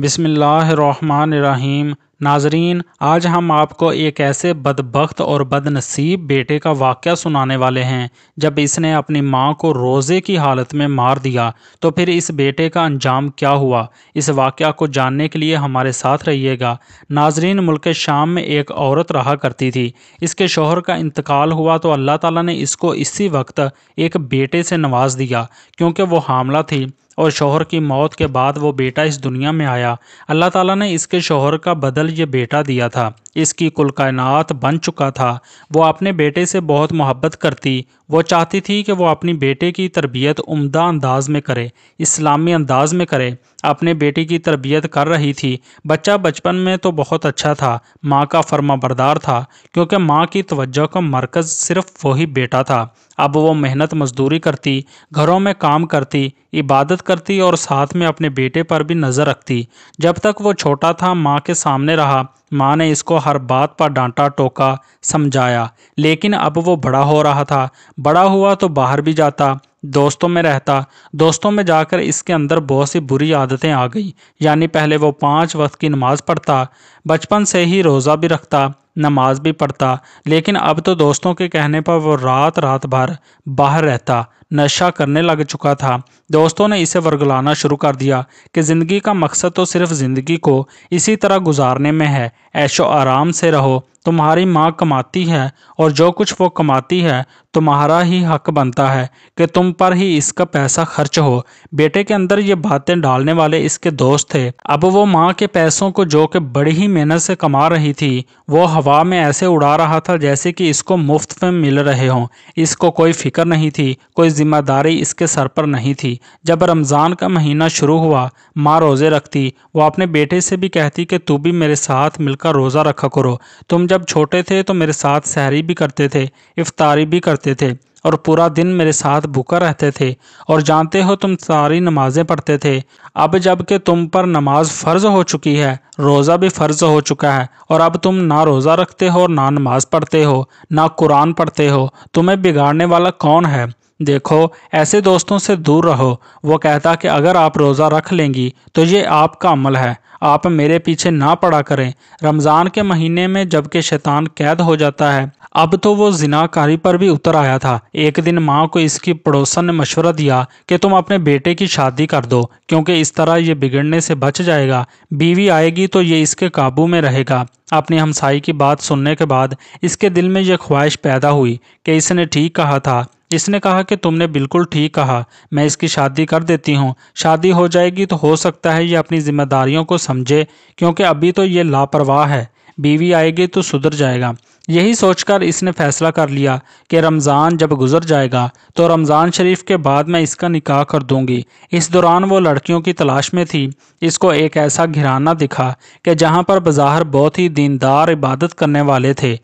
बिसमीम नाजरीन आज हम आपको एक ऐसे बदबख्त और बदनसीब बेटे का वाक़ सुनाने वाले हैं जब इसने अपनी माँ को रोज़े की हालत में मार दिया तो फिर इस बेटे का अंजाम क्या हुआ इस वाक़ को जानने के लिए हमारे साथ रहिएगा नाजरीन मुल्क शाम में एक औरत रहा करती थी इसके शोहर का इंतकाल हुआ तो अल्लाह ताला ने इसको इसी वक्त एक बेटे से नवाज दिया क्योंकि वो हामला थी और शोहर की मौत के बाद वो बेटा इस दुनिया में आया अल्लाह ताला ने इसके शोहर का बदल ये बेटा दिया था इसकी कुल कायनात बन चुका था वो अपने बेटे से बहुत मोहब्बत करती वो चाहती थी कि वो अपनी बेटे की तरबियत उम्दा अंदाज में करे इस्लामी अंदाज में करे अपने बेटे की तरबियत कर रही थी बच्चा बचपन में तो बहुत अच्छा था माँ का फर्मा बरदार था क्योंकि माँ की तवज्जो का मरकज़ सिर्फ वही बेटा था अब वो मेहनत मजदूरी करती घरों में काम करती इबादत करती और साथ में अपने बेटे पर भी नज़र रखती जब तक वो छोटा था माँ के सामने रहा माँ ने इसको हर बात पर डांटा टोका समझाया लेकिन अब वो बड़ा हो रहा था बड़ा हुआ तो बाहर भी जाता दोस्तों में रहता दोस्तों में जाकर इसके अंदर बहुत सी बुरी आदतें आ गई यानी पहले वो पाँच वक्त की नमाज़ पढ़ता बचपन से ही रोज़ा भी रखता नमाज भी पढ़ता लेकिन अब तो दोस्तों के कहने पर वो रात रात भर बाहर रहता नशा करने लग चुका था दोस्तों ने इसे वर्गलाना शुरू कर दिया कि ज़िंदगी का मकसद तो सिर्फ ज़िंदगी को इसी तरह गुजारने में है ऐशो आराम से रहो तुम्हारी माँ कमाती है और जो कुछ वो कमाती है तुम्हारा ही हक बनता है कि तुम पर ही इसका पैसा खर्च हो बेटे के अंदर ये बातें डालने वाले इसके दोस्त थे अब वो माँ के पैसों को जो कि बड़ी ही मेहनत से कमा रही थी वो हवा में ऐसे उड़ा रहा था जैसे कि इसको मुफ्त में मिल रहे हों इसको कोई फिक्र नहीं थी कोई जिम्मेदारी इसके सर पर नहीं थी जब रमज़ान का महीना शुरू हुआ माँ रोज़े रखती वो अपने बेटे से भी कहती कि तू भी मेरे साथ मिलकर रोज़ा रखा करो तुम जब छोटे थे तो मेरे साथ सहरी भी करते थे इफ्तारी भी करते थे और पूरा दिन मेरे साथ भूखा रहते थे और जानते हो तुम सारी नमाजें पढ़ते थे अब जब तुम पर नमाज फ़र्ज हो चुकी है रोज़ा भी फ़र्ज हो चुका है और अब तुम ना रोज़ा रखते हो ना नमाज पढ़ते हो ना कुरान पढ़ते हो तुम्हें बिगाड़ने वाला कौन है देखो ऐसे दोस्तों से दूर रहो वो कहता कि अगर आप रोज़ा रख लेंगी तो ये आपका अमल है आप मेरे पीछे ना पड़ा करें रमज़ान के महीने में जबकि शैतान कैद हो जाता है अब तो वो जिनाकारी पर भी उतर आया था एक दिन माँ को इसकी पड़ोसन ने मशवरा दिया कि तुम अपने बेटे की शादी कर दो क्योंकि इस तरह ये बिगड़ने से बच जाएगा बीवी आएगी तो ये इसके काबू में रहेगा अपनी हमसाई की बात सुनने के बाद इसके दिल में यह ख्वाहिश पैदा हुई कि इसने ठीक कहा था इसने कहा कि तुमने बिल्कुल ठीक कहा मैं इसकी शादी कर देती हूँ शादी हो जाएगी तो हो सकता है ये अपनी जिम्मेदारियों को समझे क्योंकि अभी तो ये लापरवाह है बीवी आएगी तो सुधर जाएगा यही सोचकर इसने फैसला कर लिया कि रमज़ान जब गुजर जाएगा तो रमज़ान शरीफ के बाद मैं इसका निकाह कर दूंगी इस दौरान वो लड़कियों की तलाश में थी इसको एक ऐसा घिराना दिखा कि जहाँ पर बाजार बहुत ही दीनदार इबादत करने वाले थे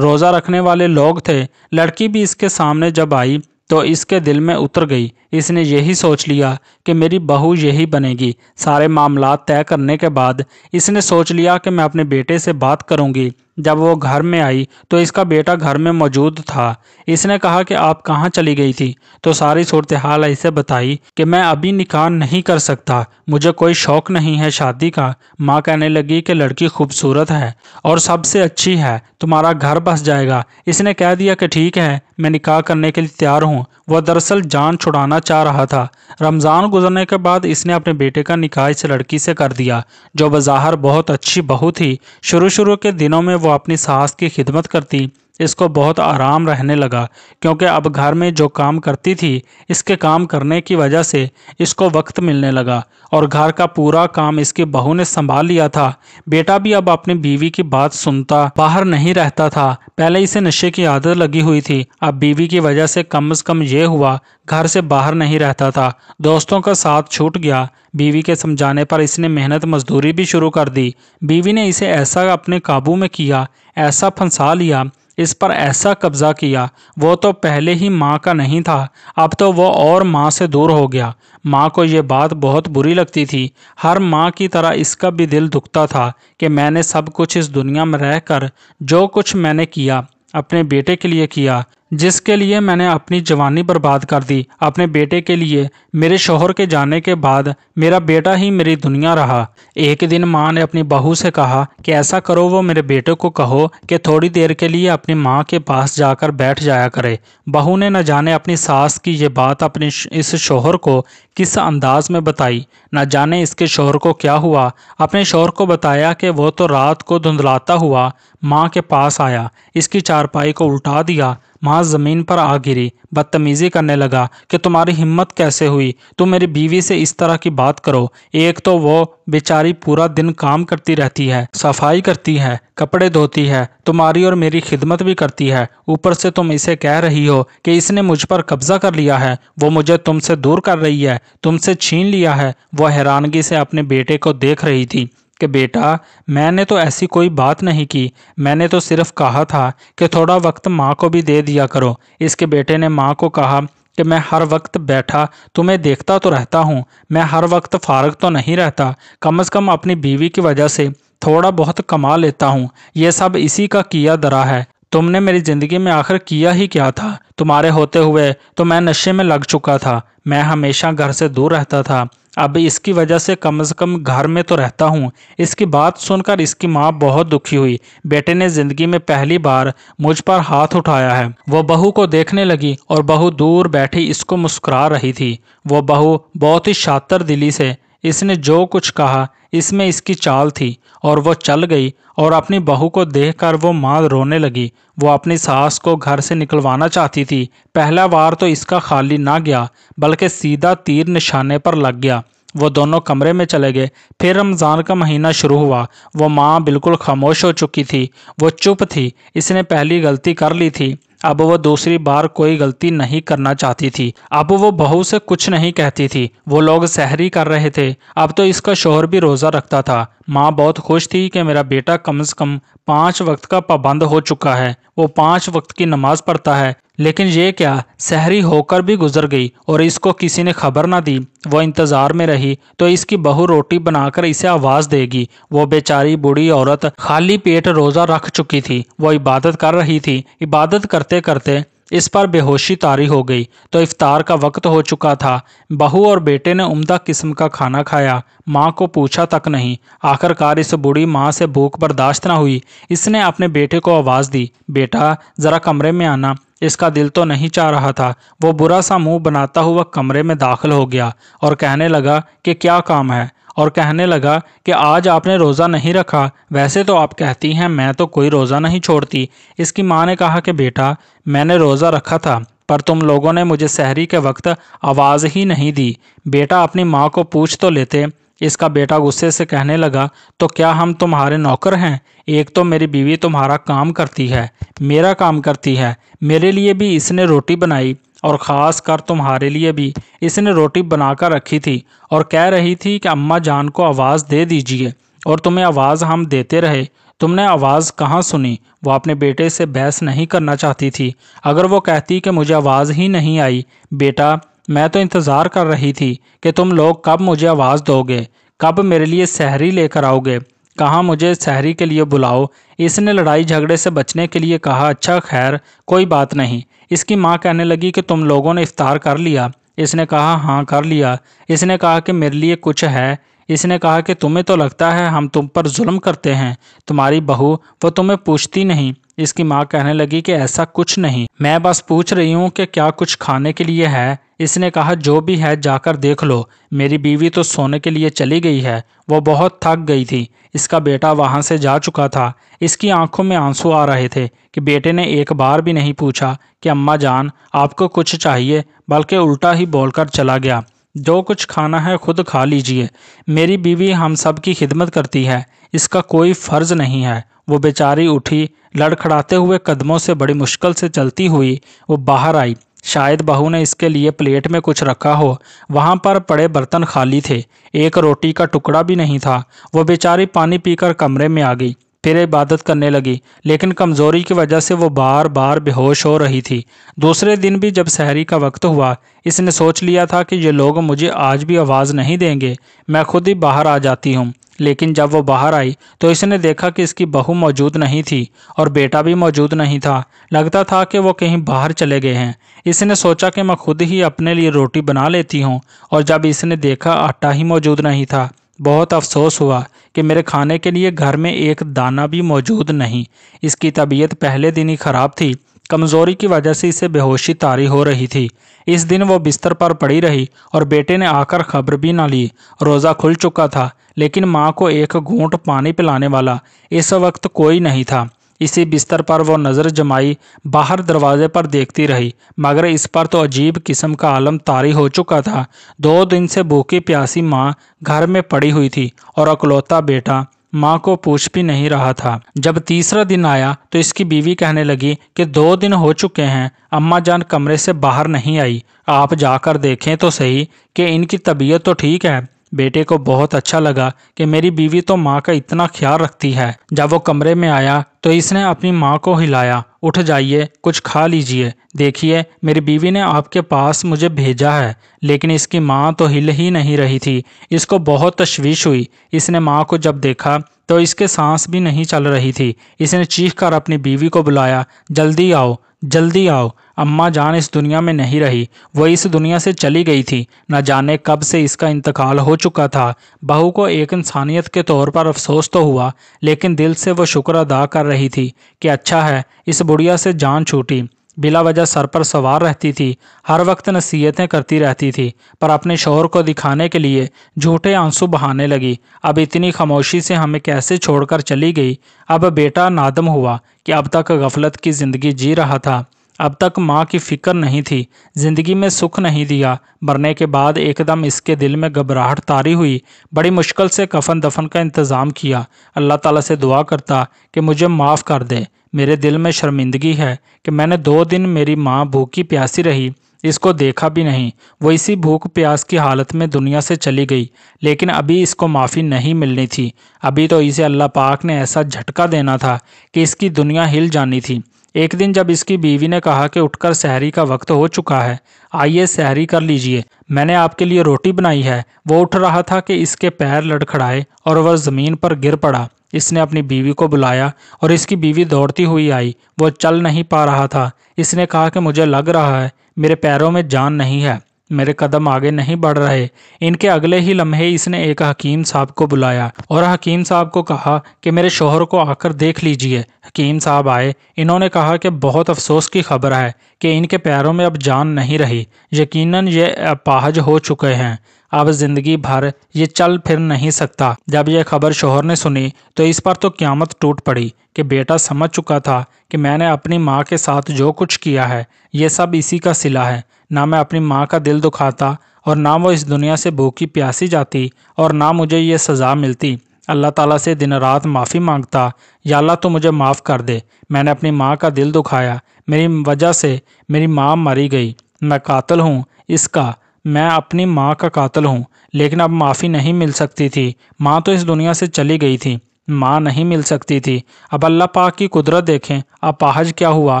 रोज़ा रखने वाले लोग थे लड़की भी इसके सामने जब आई तो इसके दिल में उतर गई इसने यही सोच लिया कि मेरी बहू यही बनेगी सारे मामला तय करने के बाद इसने सोच लिया कि मैं अपने बेटे से बात करूंगी जब वो घर में आई तो इसका बेटा घर में मौजूद था इसने कहा कि आप कहाँ चली गई थी तो सारी सूरत हाल ऐसे बताई कि मैं अभी निकाह नहीं कर सकता मुझे कोई शौक नहीं है शादी का माँ कहने लगी कि लड़की खूबसूरत है और सबसे अच्छी है तुम्हारा घर बस जाएगा इसने कह दिया कि ठीक है मैं निकाह करने के लिए तैयार हूँ वह दरअसल जान छुड़ाना चाह रहा था रमज़ान गुजरने के बाद इसने अपने बेटे का निकाह इस लड़की से कर दिया जो बज़ाहर बहुत अच्छी बहू थी शुरू शुरू के दिनों में वो अपनी सास की खिदमत करती इसको बहुत आराम रहने लगा क्योंकि अब घर में जो काम करती थी इसके काम करने की वजह से इसको वक्त मिलने लगा और घर का पूरा काम इसकी बहू ने संभाल लिया था बेटा भी अब अपनी बीवी की बात सुनता बाहर नहीं रहता था पहले इसे नशे की आदत लगी हुई थी अब बीवी की वजह से कम अज कम ये हुआ घर से बाहर नहीं रहता था दोस्तों का साथ छूट गया बीवी के समझाने पर इसने मेहनत मजदूरी भी शुरू कर दी बीवी ने इसे ऐसा अपने काबू में किया ऐसा फंसा लिया इस पर ऐसा कब्जा किया वो तो पहले ही माँ का नहीं था अब तो वो और माँ से दूर हो गया माँ को ये बात बहुत बुरी लगती थी हर माँ की तरह इसका भी दिल दुखता था कि मैंने सब कुछ इस दुनिया में रहकर जो कुछ मैंने किया अपने बेटे के लिए किया जिसके लिए मैंने अपनी जवानी बर्बाद कर दी अपने बेटे के लिए मेरे शोहर के जाने के बाद मेरा बेटा ही मेरी दुनिया रहा एक दिन माँ ने अपनी बहू से कहा कि ऐसा करो वो मेरे बेटे को कहो कि थोड़ी देर के लिए अपनी माँ के पास जाकर बैठ जाया करे बहू ने न जाने अपनी सास की ये बात अपने इस शोहर को किस अंदाज में बताई न जाने इसके शोहर को क्या हुआ अपने शोहर को बताया कि वो तो रात को धुंधलाता हुआ माँ के पास आया इसकी चारपाई को उल्टा दिया मां ज़मीन पर आ गिरी बदतमीज़ी करने लगा कि तुम्हारी हिम्मत कैसे हुई तुम मेरी बीवी से इस तरह की बात करो एक तो वो बेचारी पूरा दिन काम करती रहती है सफाई करती है कपड़े धोती है तुम्हारी और मेरी खिदमत भी करती है ऊपर से तुम इसे कह रही हो कि इसने मुझ पर कब्जा कर लिया है वो मुझे तुमसे दूर कर रही है तुमसे छीन लिया है वो हैरानगी से अपने बेटे को देख रही थी कि बेटा मैंने तो ऐसी कोई बात नहीं की मैंने तो सिर्फ कहा था कि थोड़ा वक्त माँ को भी दे दिया करो इसके बेटे ने माँ को कहा कि मैं हर वक्त बैठा तुम्हें देखता तो रहता हूँ मैं हर वक्त फारग तो नहीं रहता कम से कम अपनी बीवी की वजह से थोड़ा बहुत कमा लेता हूँ ये सब इसी का किया दरा है तुमने मेरी ज़िंदगी में आखिर किया ही क्या था तुम्हारे होते हुए तो मैं नशे में लग चुका था मैं हमेशा घर से दूर रहता था अब इसकी वजह से कम से कम घर में तो रहता हूँ इसकी बात सुनकर इसकी माँ बहुत दुखी हुई बेटे ने जिंदगी में पहली बार मुझ पर हाथ उठाया है वो बहू को देखने लगी और बहू दूर बैठी इसको मुस्कुरा रही थी वो बहू बहुत ही शातर दिली से इसने जो कुछ कहा इसमें इसकी चाल थी और वो चल गई और अपनी बहू को देखकर वो माँ रोने लगी वो अपनी सास को घर से निकलवाना चाहती थी पहला वार तो इसका खाली ना गया बल्कि सीधा तीर निशाने पर लग गया वो दोनों कमरे में चले गए फिर रमज़ान का महीना शुरू हुआ वो माँ बिल्कुल खामोश हो चुकी थी वो चुप थी इसने पहली गलती कर ली थी अब वो दूसरी बार कोई गलती नहीं करना चाहती थी अब वो बहू से कुछ नहीं कहती थी वो लोग सहरी कर रहे थे अब तो इसका शोहर भी रोज़ा रखता था माँ बहुत खुश थी कि मेरा बेटा कम से कम पाँच वक्त का पाबंद हो चुका है वो पाँच वक्त की नमाज पढ़ता है लेकिन ये क्या सहरी होकर भी गुजर गई और इसको किसी ने खबर ना दी वो इंतज़ार में रही तो इसकी बहू रोटी बनाकर इसे आवाज़ देगी वो बेचारी बूढ़ी औरत खाली पेट रोज़ा रख चुकी थी वो इबादत कर रही थी इबादत करते करते इस पर बेहोशी तारी हो गई तो इफ्तार का वक्त हो चुका था बहू और बेटे ने उम्दा किस्म का खाना खाया माँ को पूछा तक नहीं आखिरकार इस बूढ़ी माँ से भूख बर्दाश्त ना हुई इसने अपने बेटे को आवाज़ दी बेटा ज़रा कमरे में आना इसका दिल तो नहीं चाह रहा था वो बुरा सा मुंह बनाता हुआ कमरे में दाखिल हो गया और कहने लगा कि क्या काम है और कहने लगा कि आज आपने रोज़ा नहीं रखा वैसे तो आप कहती हैं मैं तो कोई रोज़ा नहीं छोड़ती इसकी माँ ने कहा कि बेटा मैंने रोज़ा रखा था पर तुम लोगों ने मुझे सहरी के वक्त आवाज़ ही नहीं दी बेटा अपनी माँ को पूछ तो लेते इसका बेटा गुस्से से कहने लगा तो क्या हम तुम्हारे नौकर हैं एक तो मेरी बीवी तुम्हारा काम करती है मेरा काम करती है मेरे लिए भी इसने रोटी बनाई और ख़ास कर तुम्हारे लिए भी इसने रोटी बनाकर रखी थी और कह रही थी कि अम्मा जान को आवाज़ दे दीजिए और तुम्हें आवाज़ हम देते रहे तुमने आवाज़ कहाँ सुनी वो अपने बेटे से बहस नहीं करना चाहती थी अगर वो कहती कि मुझे आवाज़ ही नहीं आई बेटा मैं तो इंतज़ार कर रही थी कि तुम लोग कब मुझे आवाज़ दोगे कब मेरे लिए सहरी लेकर आओगे कहा मुझे शहरी के लिए बुलाओ इसने लड़ाई झगड़े से बचने के लिए कहा अच्छा खैर कोई बात नहीं इसकी माँ कहने लगी कि तुम लोगों ने इफ्तार कर लिया इसने कहा हाँ कर लिया इसने कहा कि मेरे लिए कुछ है इसने कहा कि तुम्हें तो लगता है हम तुम पर जुल्म करते हैं तुम्हारी बहू वो तुम्हें पूछती नहीं इसकी माँ कहने लगी कि ऐसा कुछ नहीं मैं बस पूछ रही हूँ कि क्या कुछ खाने के लिए है इसने कहा जो भी है जाकर देख लो मेरी बीवी तो सोने के लिए चली गई है वो बहुत थक गई थी इसका बेटा वहाँ से जा चुका था इसकी आंखों में आंसू आ रहे थे कि बेटे ने एक बार भी नहीं पूछा कि अम्मा जान आपको कुछ चाहिए बल्कि उल्टा ही बोलकर चला गया जो कुछ खाना है खुद खा लीजिए मेरी बीवी हम सब की खिदमत करती है इसका कोई फ़र्ज़ नहीं है वो बेचारी उठी लड़खड़ाते हुए कदमों से बड़ी मुश्किल से चलती हुई वो बाहर आई शायद बहू ने इसके लिए प्लेट में कुछ रखा हो वहां पर पड़े बर्तन खाली थे एक रोटी का टुकड़ा भी नहीं था वो बेचारी पानी पीकर कमरे में आ गई फिर इबादत करने लगी लेकिन कमज़ोरी की वजह से वो बार बार बेहोश हो रही थी दूसरे दिन भी जब सहरी का वक्त हुआ इसने सोच लिया था कि ये लोग मुझे आज भी आवाज़ नहीं देंगे मैं खुद ही बाहर आ जाती हूँ लेकिन जब वो बाहर आई तो इसने देखा कि इसकी बहू मौजूद नहीं थी और बेटा भी मौजूद नहीं था लगता था कि वो कहीं बाहर चले गए हैं इसने सोचा कि मैं खुद ही अपने लिए रोटी बना लेती हूँ और जब इसने देखा आटा ही मौजूद नहीं था बहुत अफसोस हुआ कि मेरे खाने के लिए घर में एक दाना भी मौजूद नहीं इसकी तबीयत पहले दिन ही ख़राब थी कमज़ोरी की वजह से इसे बेहोशी तारी हो रही थी इस दिन वो बिस्तर पर पड़ी रही और बेटे ने आकर खबर भी ना ली रोज़ा खुल चुका था लेकिन माँ को एक घूंट पानी पिलाने वाला इस वक्त कोई नहीं था इसी बिस्तर पर वो नज़र जमाई बाहर दरवाजे पर देखती रही मगर इस पर तो अजीब किस्म का आलम तारी हो चुका था दो दिन से भूखी प्यासी माँ घर में पड़ी हुई थी और अकलौता बेटा माँ को पूछ भी नहीं रहा था जब तीसरा दिन आया तो इसकी बीवी कहने लगी कि दो दिन हो चुके हैं अम्मा जान कमरे से बाहर नहीं आई आप जाकर देखें तो सही कि इनकी तबीयत तो ठीक है बेटे को बहुत अच्छा लगा कि मेरी बीवी तो माँ का इतना ख्याल रखती है जब वो कमरे में आया तो इसने अपनी माँ को हिलाया उठ जाइए कुछ खा लीजिए देखिए मेरी बीवी ने आपके पास मुझे भेजा है लेकिन इसकी माँ तो हिल ही नहीं रही थी इसको बहुत तश्वीश हुई इसने माँ को जब देखा तो इसके सांस भी नहीं चल रही थी इसने चीख कर अपनी बीवी को बुलाया जल्दी आओ जल्दी आओ अम्मा जान इस दुनिया में नहीं रही वह इस दुनिया से चली गई थी न जाने कब से इसका इंतकाल हो चुका था बहू को एक इंसानियत के तौर पर अफसोस तो हुआ लेकिन दिल से वह शुक्र अदा कर रही थी कि अच्छा है इस बुढ़िया से जान छूटी बिला वजह सर पर सवार रहती थी हर वक्त नसीहतें करती रहती थी पर अपने शोहर को दिखाने के लिए झूठे आंसू बहाने लगी अब इतनी खामोशी से हमें कैसे छोड़कर चली गई अब बेटा नादम हुआ कि अब तक गफलत की ज़िंदगी जी रहा था अब तक माँ की फिक्र नहीं थी जिंदगी में सुख नहीं दिया मरने के बाद एकदम इसके दिल में घबराहट तारी हुई बड़ी मुश्किल से कफन दफन का इंतज़ाम किया अल्लाह ताला से दुआ करता कि मुझे माफ़ कर दे मेरे दिल में शर्मिंदगी है कि मैंने दो दिन मेरी माँ भूखी प्यासी रही इसको देखा भी नहीं वो इसी भूख प्यास की हालत में दुनिया से चली गई लेकिन अभी इसको माफ़ी नहीं मिलनी थी अभी तो इसे अल्लाह पाक ने ऐसा झटका देना था कि इसकी दुनिया हिल जानी थी एक दिन जब इसकी बीवी ने कहा कि उठकर सहरी का वक्त हो चुका है आइए सहरी कर लीजिए मैंने आपके लिए रोटी बनाई है वो उठ रहा था कि इसके पैर लड़खड़ाए और वह ज़मीन पर गिर पड़ा इसने अपनी बीवी को बुलाया और इसकी बीवी दौड़ती हुई आई वो चल नहीं पा रहा था इसने कहा कि मुझे लग रहा है मेरे पैरों में जान नहीं है मेरे कदम आगे नहीं बढ़ रहे इनके अगले ही लम्हे इसने एक हकीम साहब को बुलाया और हकीम साहब को कहा कि मेरे शोहर को आकर देख लीजिए हकीम साहब आए इन्होंने कहा कि बहुत अफसोस की खबर है कि इनके पैरों में अब जान नहीं रही यकीनन ये अपाहज हो चुके हैं अब जिंदगी भर ये चल फिर नहीं सकता जब यह खबर शोहर ने सुनी तो इस पर तो क्यामत टूट पड़ी कि बेटा समझ चुका था कि मैंने अपनी माँ के साथ जो कुछ किया है ये सब इसी का सिला है ना मैं अपनी माँ का दिल दुखाता और ना वो इस दुनिया से भूखी प्यासी जाती और ना मुझे ये सज़ा मिलती अल्लाह ताला से दिन रात माफ़ी मांगता या अल्लाह तो मुझे माफ़ कर दे मैंने अपनी माँ का दिल दुखाया मेरी वजह से मेरी माँ मरी गई मैं कातल हूँ इसका मैं अपनी माँ का कातल हूँ लेकिन अब माफ़ी नहीं मिल सकती थी माँ तो इस दुनिया से चली गई थी माँ नहीं मिल सकती थी अब अल्लाह पाक की कुदरत देखें अब पाहज क्या हुआ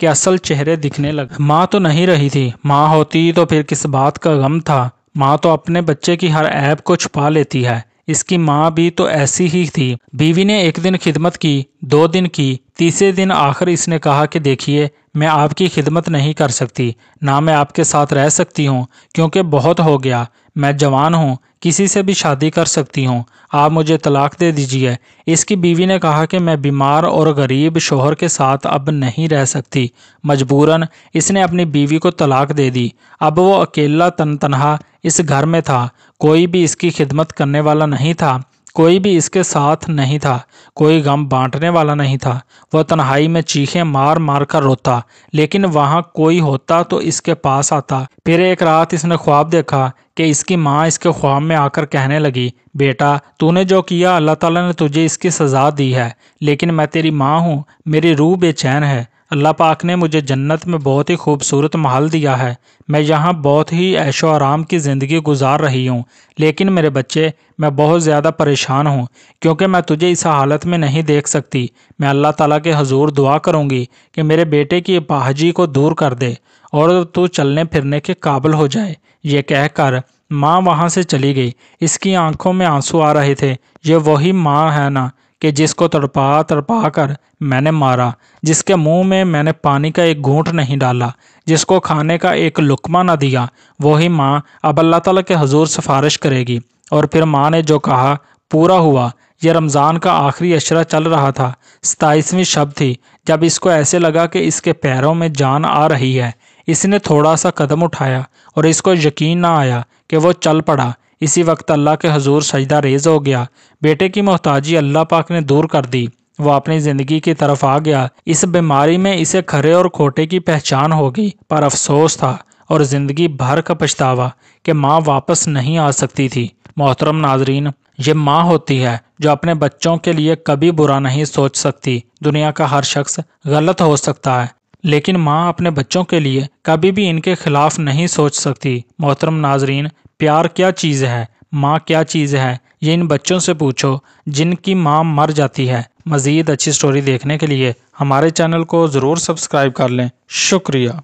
कि असल चेहरे दिखने लगे माँ तो नहीं रही थी माँ होती तो फिर किस बात का गम था माँ तो अपने बच्चे की हर ऐप को छुपा लेती है इसकी माँ भी तो ऐसी ही थी बीवी ने एक दिन खिदमत की दो दिन की तीसरे दिन आखिर इसने कहा कि देखिए मैं आपकी खिदमत नहीं कर सकती ना मैं आपके साथ रह सकती हूँ क्योंकि बहुत हो गया मैं जवान हूँ किसी से भी शादी कर सकती हूँ आप मुझे तलाक दे दीजिए इसकी बीवी ने कहा कि मैं बीमार और गरीब शोहर के साथ अब नहीं रह सकती मजबूरन इसने अपनी बीवी को तलाक दे दी अब वो अकेला तन तनहा इस घर में था कोई भी इसकी खिदमत करने वाला नहीं था कोई भी इसके साथ नहीं था कोई गम बांटने वाला नहीं था वह तन्हाई में चीखें मार मार कर रोता लेकिन वहाँ कोई होता तो इसके पास आता फिर एक रात इसने ख्वाब देखा कि इसकी माँ इसके ख्वाब में आकर कहने लगी बेटा तूने जो किया अल्लाह ताला ने तुझे इसकी सज़ा दी है लेकिन मैं तेरी माँ हूँ मेरी रूह बेचैन है अल्लाह पाक ने मुझे जन्नत में बहुत ही खूबसूरत महल दिया है मैं यहाँ बहुत ही ऐशो आराम की ज़िंदगी गुजार रही हूँ लेकिन मेरे बच्चे मैं बहुत ज़्यादा परेशान हूँ क्योंकि मैं तुझे इस हालत में नहीं देख सकती मैं अल्लाह ताला के हजूर दुआ करूँगी कि मेरे बेटे की पाहजी को दूर कर दे और तू चलने फिरने के काबिल हो जाए ये कहकर माँ वहाँ से चली गई इसकी आंखों में आंसू आ रहे थे ये वही माँ है ना कि जिसको तड़पा तड़पा कर मैंने मारा जिसके मुंह में मैंने पानी का एक घूंट नहीं डाला जिसको खाने का एक लुकमा ना दिया वही माँ अब अल्लाह ताला के हजूर सिफारिश करेगी और फिर माँ ने जो कहा पूरा हुआ यह रमज़ान का आखिरी अशरा चल रहा था सताईसवीं शब थी जब इसको ऐसे लगा कि इसके पैरों में जान आ रही है इसने थोड़ा सा कदम उठाया और इसको यकीन ना आया कि वो चल पड़ा इसी वक्त अल्लाह के हजूर सजदा रेज हो गया बेटे की मोहताजी अल्लाह पाक ने दूर कर दी वह अपनी ज़िंदगी की तरफ आ गया इस बीमारी में इसे खरे और खोटे की पहचान हो गई पर अफसोस था और ज़िंदगी भर का पछतावा कि माँ वापस नहीं आ सकती थी मोहतरम नाजरीन ये माँ होती है जो अपने बच्चों के लिए कभी बुरा नहीं सोच सकती दुनिया का हर शख्स गलत हो सकता है लेकिन माँ अपने बच्चों के लिए कभी भी इनके खिलाफ नहीं सोच सकती मोहतरम नाजरीन प्यार क्या चीज़ है माँ क्या चीज़ है ये इन बच्चों से पूछो जिनकी माँ मर जाती है मज़ीद अच्छी स्टोरी देखने के लिए हमारे चैनल को ज़रूर सब्सक्राइब कर लें शुक्रिया